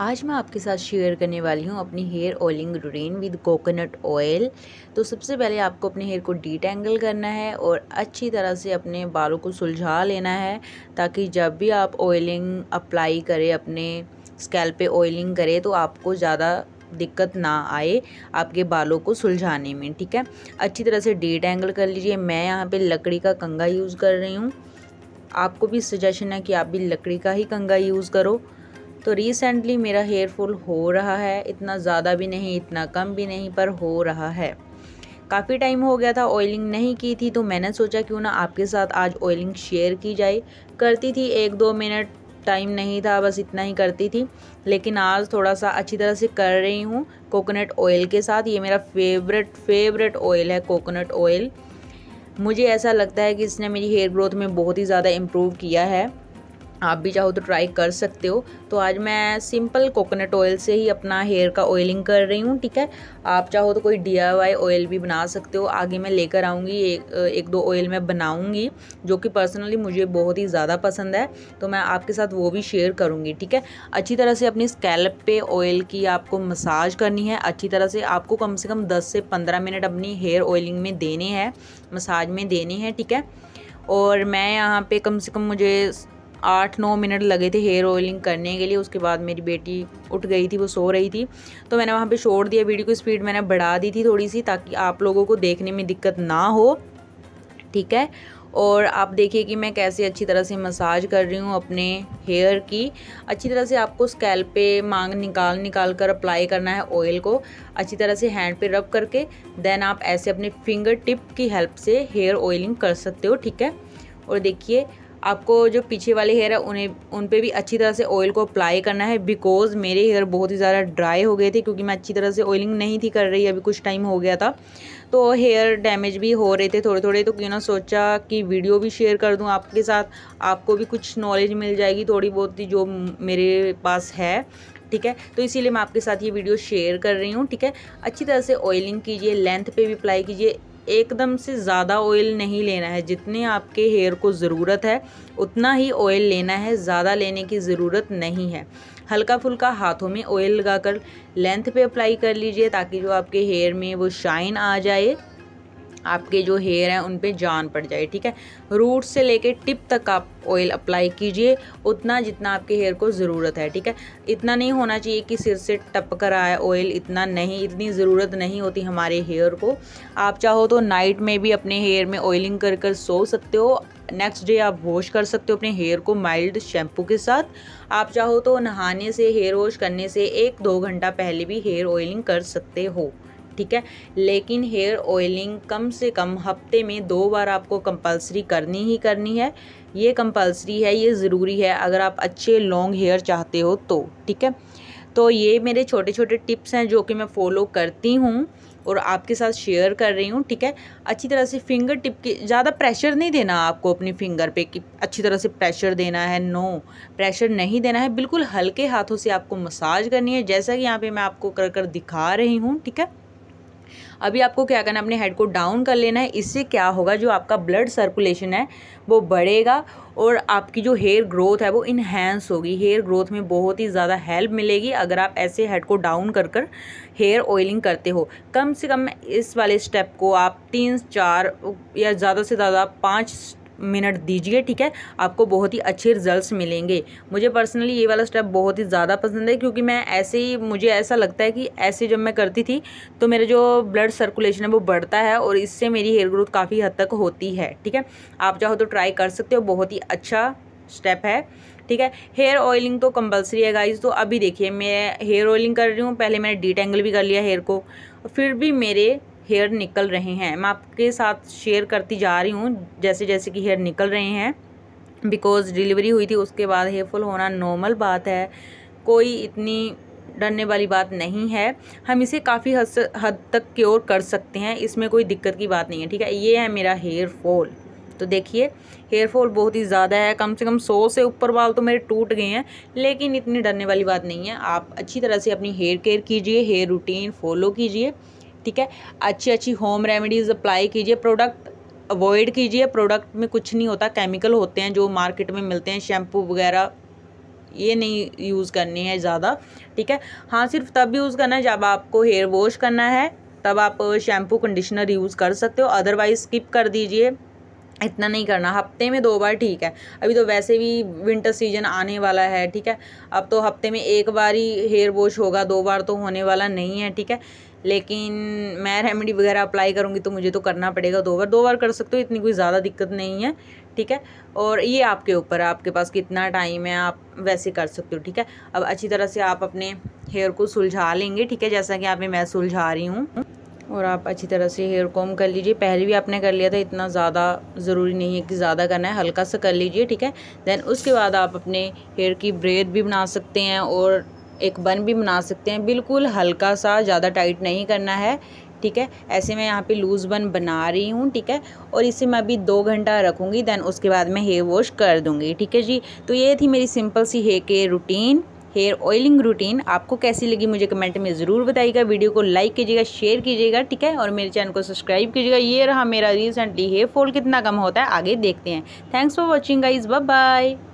आज मैं आपके साथ शेयर करने वाली हूँ अपनी hair oiling routine with coconut oil तो सबसे पहले आपको अपने हेयर को डिटेंगल करना है और अच्छी तरह से अपने बालों को सुलझा लेना है ताकि जब भी आप ऑयलिंग अप्लाई करें अपने स्कैल पे ऑयलिंग करें तो आपको ज़्यादा दिक्कत ना आए आपके बालों को सुलझाने में ठीक है अच्छी तरह से डिटेंगल कर लीजिए मैं यहाँ पर लकड़ी का कंगा यूज़ कर रही हूँ आपको भी सजेशन है कि आप भी लकड़ी का ही कंगा यूज़ करो तो रिसेंटली मेरा हेयर फॉल हो रहा है इतना ज़्यादा भी नहीं इतना कम भी नहीं पर हो रहा है काफ़ी टाइम हो गया था ऑयलिंग नहीं की थी तो मैंने सोचा क्यों ना आपके साथ आज ऑयलिंग शेयर की जाए करती थी एक दो मिनट टाइम नहीं था बस इतना ही करती थी लेकिन आज थोड़ा सा अच्छी तरह से कर रही हूँ कोकोनट ऑयल के साथ ये मेरा फेवरेट फेवरेट ऑयल है कोकोनट ऑयल मुझे ऐसा लगता है कि इसने मेरी हेयर ग्रोथ में बहुत ही ज़्यादा इम्प्रूव किया है आप भी चाहो तो ट्राई कर सकते हो तो आज मैं सिंपल कोकोनट ऑयल से ही अपना हेयर का ऑयलिंग कर रही हूँ ठीक है आप चाहो तो कोई डी ऑयल भी बना सकते हो आगे मैं लेकर आऊँगी एक एक दो ऑयल मैं बनाऊँगी जो कि पर्सनली मुझे बहुत ही ज़्यादा पसंद है तो मैं आपके साथ वो भी शेयर करूँगी ठीक है अच्छी तरह से अपनी स्कैल्प पे ऑयल की आपको मसाज करनी है अच्छी तरह से आपको कम से कम दस से पंद्रह मिनट अपनी हेयर ऑयलिंग में देने हैं मसाज में देने हैं ठीक है और मैं यहाँ पे कम से कम मुझे आठ नौ मिनट लगे थे हेयर ऑयलिंग करने के लिए उसके बाद मेरी बेटी उठ गई थी वो सो रही थी तो मैंने वहाँ पे छोड़ दिया वीडियो की स्पीड मैंने बढ़ा दी थी थोड़ी सी ताकि आप लोगों को देखने में दिक्कत ना हो ठीक है और आप देखिए कि मैं कैसे अच्छी तरह से मसाज कर रही हूँ अपने हेयर की अच्छी तरह से आपको स्कैल पे मांग निकाल निकाल कर अप्लाई करना है ऑयल को अच्छी तरह से हैंड पे रब करके देन आप ऐसे अपने फिंगर टिप की हेल्प से हेयर ऑयलिंग कर सकते हो ठीक है और देखिए आपको जो पीछे वाले हेयर है उन्हें उन पर भी अच्छी तरह से ऑयल को अप्लाई करना है बिकॉज़ मेरे हेयर बहुत ही ज़्यादा ड्राई हो गए थे क्योंकि मैं अच्छी तरह से ऑयलिंग नहीं थी कर रही अभी कुछ टाइम हो गया था तो हेयर डैमेज भी हो रहे थे थोड़े थोड़े तो क्यों ना सोचा कि वीडियो भी शेयर कर दूँ आपके साथ आपको भी कुछ नॉलेज मिल जाएगी थोड़ी बहुत जो मेरे पास है ठीक है तो इसीलिए मैं आपके साथ ये वीडियो शेयर कर रही हूँ ठीक है अच्छी तरह से ऑयलिंग कीजिए लेंथ पे भी अप्लाई कीजिए एकदम से ज़्यादा ऑयल नहीं लेना है जितने आपके हेयर को ज़रूरत है उतना ही ऑयल लेना है ज़्यादा लेने की ज़रूरत नहीं है हल्का फुल्का हाथों में ऑयल लगाकर लेंथ पे अप्लाई कर लीजिए ताकि जो आपके हेयर में वो शाइन आ जाए आपके जो हेयर हैं उन पर जान पड़ जाए ठीक है रूट से लेके टिप तक आप ऑयल अप्लाई कीजिए उतना जितना आपके हेयर को ज़रूरत है ठीक है इतना नहीं होना चाहिए कि सिर से टप कर आए ऑयल इतना नहीं इतनी ज़रूरत नहीं होती हमारे हेयर को आप चाहो तो नाइट में भी अपने हेयर में ऑयलिंग कर कर सो सकते हो नेक्स्ट डे आप वॉश कर सकते हो अपने हेयर को माइल्ड शैम्पू के साथ आप चाहो तो नहाने से हेयर वॉश करने से एक दो घंटा पहले भी हेयर ऑयलिंग कर सकते हो ठीक है लेकिन हेयर ऑयलिंग कम से कम हफ्ते में दो बार आपको कंपलसरी करनी ही करनी है ये कंपलसरी है ये ज़रूरी है अगर आप अच्छे लॉन्ग हेयर चाहते हो तो ठीक है तो ये मेरे छोटे छोटे टिप्स हैं जो कि मैं फ़ॉलो करती हूँ और आपके साथ शेयर कर रही हूँ ठीक है अच्छी तरह से फिंगर टिप की ज़्यादा प्रेशर नहीं देना आपको अपनी फिंगर पे कि अच्छी तरह से प्रेशर देना है नो प्रेशर नहीं देना है बिल्कुल हल्के हाथों से आपको मसाज करनी है जैसा कि यहाँ पे मैं आपको कर कर दिखा रही हूँ ठीक है अभी आपको क्या करना है अपने हेड को डाउन कर लेना है इससे क्या होगा जो आपका ब्लड सर्कुलेशन है वो बढ़ेगा और आपकी जो हेयर ग्रोथ है वो इन्हेंस होगी हेयर ग्रोथ में बहुत ही ज़्यादा हेल्प मिलेगी अगर आप ऐसे हेड को डाउन कर कर हेयर ऑयलिंग करते हो कम से कम इस वाले स्टेप को आप तीन चार या ज़्यादा से ज़्यादा पाँच मिनट दीजिए ठीक है आपको बहुत ही अच्छे रिजल्ट मिलेंगे मुझे पर्सनली ये वाला स्टेप बहुत ही ज़्यादा पसंद है क्योंकि मैं ऐसे ही मुझे ऐसा लगता है कि ऐसे जब मैं करती थी तो मेरा जो ब्लड सर्कुलेशन है वो बढ़ता है और इससे मेरी हेयर ग्रोथ काफ़ी हद तक होती है ठीक है आप चाहो तो ट्राई कर सकते हो बहुत ही अच्छा स्टेप है ठीक है हेयर ऑयलिंग तो कंपलसरी है गाइज तो अभी देखिए मैं हेयर ऑयलिंग कर रही हूँ पहले मैंने डिटेंगल भी कर लिया हेयर को फिर भी मेरे हेयर निकल रहे हैं मैं आपके साथ शेयर करती जा रही हूँ जैसे जैसे कि हेयर निकल रहे हैं बिकॉज़ डिलीवरी हुई थी उसके बाद हेयरफॉल होना नॉर्मल बात है कोई इतनी डरने वाली बात नहीं है हम इसे काफ़ी हद हद तक क्योर कर सकते हैं इसमें कोई दिक्कत की बात नहीं है ठीक है ये है मेरा हेयर फॉल तो देखिए हेयर फॉल बहुत ही ज़्यादा है कम से कम सौ से ऊपर बाल तो मेरे टूट गए हैं लेकिन इतनी डरने वाली बात नहीं है आप अच्छी तरह से अपनी हेयर केयर कीजिए हेयर रूटीन फॉलो कीजिए ठीक है अच्छी अच्छी होम रेमेडीज़ अप्लाई कीजिए प्रोडक्ट अवॉइड कीजिए प्रोडक्ट में कुछ नहीं होता केमिकल होते हैं जो मार्केट में मिलते हैं शैम्पू वगैरह ये नहीं यूज़ करनी है ज़्यादा ठीक है हाँ सिर्फ तब यूज़ करना है जब आपको हेयर वॉश करना है तब आप शैम्पू कंडीशनर यूज़ कर सकते हो अदरवाइज़ स्किप कर दीजिए इतना नहीं करना हफ्ते में दो बार ठीक है अभी तो वैसे भी विंटर सीजन आने वाला है ठीक है अब तो हफ्ते में एक बार ही हेयर वॉश होगा दो बार तो होने वाला नहीं है ठीक है लेकिन मैं रेमेडी वगैरह अप्लाई करूँगी तो मुझे तो करना पड़ेगा दो बार दो बार कर सकते हो इतनी कोई ज़्यादा दिक्कत नहीं है ठीक है और ये आपके ऊपर है आपके पास कितना टाइम है आप वैसे कर सकते हो ठीक है अब अच्छी तरह से आप अपने हेयर को सुलझा लेंगे ठीक है जैसा कि आप मैं सुलझा रही हूँ और आप अच्छी तरह से हेयर कॉम कर लीजिए पहले भी आपने कर लिया था इतना ज़्यादा ज़रूरी नहीं है कि ज़्यादा करना है हल्का सा कर लीजिए ठीक है देन उसके बाद आप अपने हेयर की ब्रेड भी बना सकते हैं और एक बन भी बना सकते हैं बिल्कुल हल्का सा ज़्यादा टाइट नहीं करना है ठीक है ऐसे मैं यहाँ पे लूज़ बन बना रही हूँ ठीक है और इसे मैं अभी दो घंटा रखूँगी देन उसके बाद मैं हेयर वॉश कर दूँगी ठीक है जी तो ये थी मेरी सिंपल सी हेयर के रूटीन हेयर ऑयलिंग रूटीन आपको कैसी लगी मुझे कमेंट में ज़रूर बताइएगा वीडियो को लाइक कीजिएगा शेयर कीजिएगा ठीक है और मेरे चैनल को सब्सक्राइब कीजिएगा ये रहा मेरा रिसेंटली हेयर फॉल कितना कम होता है आगे देखते हैं thanks for watching guys bye